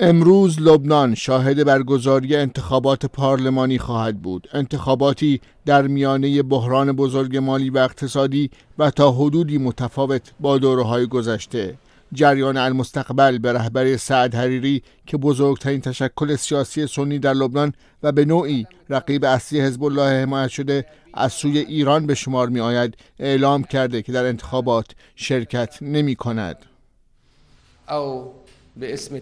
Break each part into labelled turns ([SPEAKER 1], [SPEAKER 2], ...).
[SPEAKER 1] امروز لبنان شاهد برگزاری انتخابات پارلمانی خواهد بود انتخاباتی در میانه بحران بزرگ مالی و اقتصادی و تا حدودی متفاوت با دورهای گذشته جریان المستقبل به رهبری سعد حریری که بزرگترین تشکل سیاسی سنی در لبنان و به نوعی رقیب اصلی حزب الله حمایت شده از سوی ایران به شمار می آید اعلام کرده که در انتخابات شرکت نمی کند. به اسم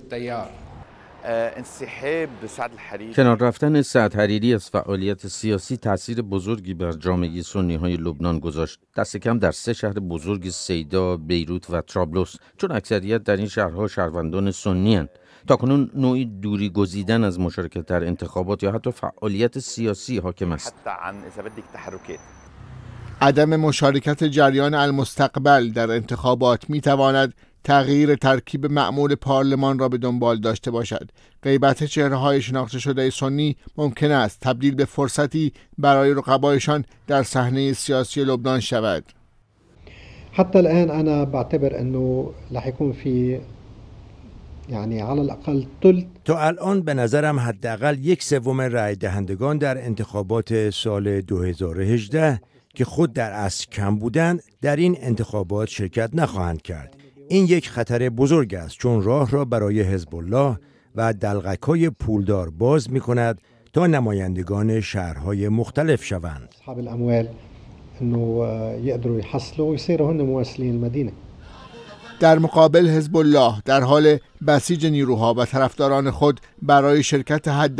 [SPEAKER 1] انسحاب سعد کنار
[SPEAKER 2] رفتن سعد حریری از فعالیت سیاسی تاثیر بزرگی بر جامعه سنی های لبنان گذاشت دست کم در سه شهر بزرگ سیدا، بیروت و ترابلوس چون اکثریت در این شهرها شهروندان سنی هن. تا کنون نوعی دوری گزیدن از مشارکت در انتخابات یا حتی فعالیت سیاسی حاکم است عدم مشارکت
[SPEAKER 1] جریان المستقبل در انتخابات می تواند تغییر ترکیب معمول پارلمان را به دنبال داشته باشد غیبت چهره های شناخته شده سنی ممکن است تبدیل به فرصتی برای رقبایشان در صحنه سیاسی لبنان شود حتی الان، انا بعتبر انه
[SPEAKER 2] تا الان به نظرم حداقل یک سوم رای دهندگان در انتخابات سال 2018 که خود در اصل کم بودند در این انتخابات شرکت نخواهند کرد این یک خطر بزرگ است چون راه را برای حزب الله و های پولدار باز می کند تا نمایندگان شهرهای مختلف شوند.
[SPEAKER 1] در مقابل حزب الله در حال بسیج نیروها و طرفداران خود برای شرکت حد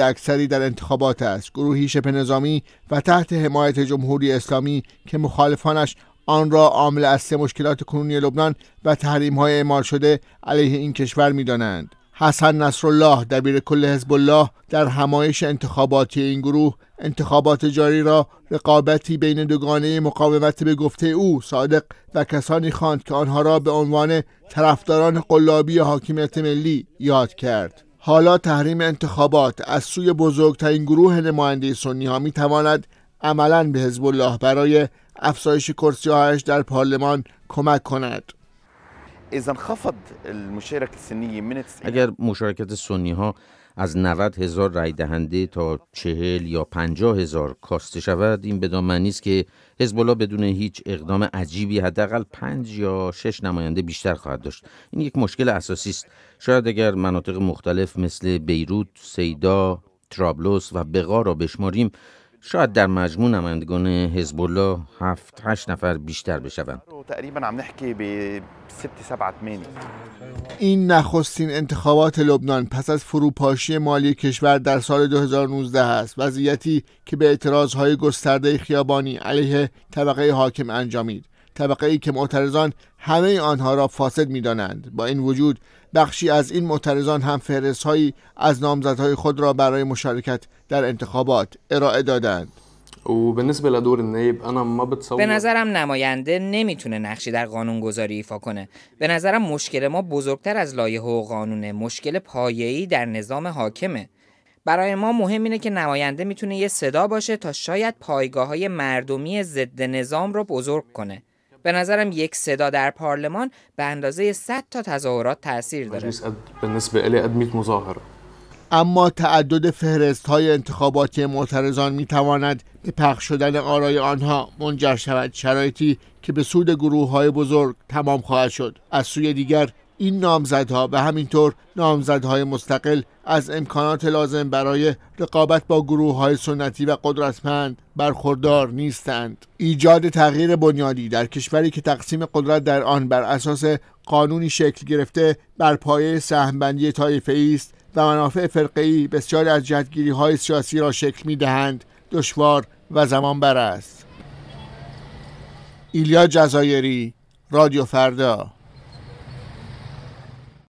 [SPEAKER 1] در انتخابات است گروهی شبه نظامی و تحت حمایت جمهوری اسلامی که مخالفانش آن را عامل اصلی مشکلات کنونی لبنان و های اعمال شده علیه این کشور می‌دانند. حسن نصرالله دبیر کل حزب الله در همایش انتخاباتی این گروه انتخابات جاری را رقابتی بین دوگانه مقاومت به گفته او صادق و کسانی خواند که آنها را به عنوان طرفداران قلابی حاکمیت ملی یاد کرد حالا تحریم انتخابات از سوی بزرگترین گروه نماینده سنی ها می تواند عملا به حزب الله برای افزایش کرسیهایش در پارلمان کمک کند
[SPEAKER 2] اگر مشارکت سنی ها از 90 هزار رای دهنده تا 40 یا 50 هزار کاسته شود این به معنی است که حزب الله بدون هیچ اقدام عجیبی حداقل 5 یا 6 نماینده بیشتر خواهد داشت این یک مشکل اساسی است شاید اگر مناطق مختلف مثل بیروت، سیدا، ترابلوس و بغا را بشماریم شاید در مجموع نمایندگان حزب الله 7 8 نفر بیشتر بشوند
[SPEAKER 1] تقریبا عم نحکی ب 6 7 8 این نخستین انتخابات لبنان پس از فروپاشی مالی کشور در سال 2019 است وضعیتی که به اعتراضهای گسترده خیابانی علیه طبقه حاکم انجامید طبقه ای که معترضان همه آنها را فاسد می دانند. با این وجود بخشی از این معترضان هم هایی از نامزدهای خود را برای مشارکت در انتخابات ارائه دادند و لدور نیب، انا ما به نظرم
[SPEAKER 2] نماینده نمیتونه نقشی در قانون گذاری ایفا کنه به نظرم مشکل ما بزرگتر از لایه و قانونه مشکل پایه‌ای در نظام حاکمه برای ما مهم اینه که نماینده میتونه یه صدا باشه تا شاید پایگاه های مردمی ضد نظام رو بزرگ کنه به نظرم یک صدا در پارلمان به اندازه 100 تا تظاهرات تاثیر داره
[SPEAKER 1] اما تعدد فهرست های انتخاباتی معترضان می تواند به پخش شدن آرای آنها منجر شود شرایطی که به سود گروه های بزرگ تمام خواهد شد از سوی دیگر این نامزدها و همینطور نامزدهای مستقل از امکانات لازم برای رقابت با گروه های سنتی و قدرتمند برخوردار نیستند ایجاد تغییر بنیادی در کشوری که تقسیم قدرت در آن بر اساس قانونی شکل گرفته بر پایه سهمبندی طایفهای است و منافع ای بسیاری از جهتگیری های سیاسی را شکل دهند دشوار و زمان بر است ایلیا جزایری رادیو فردا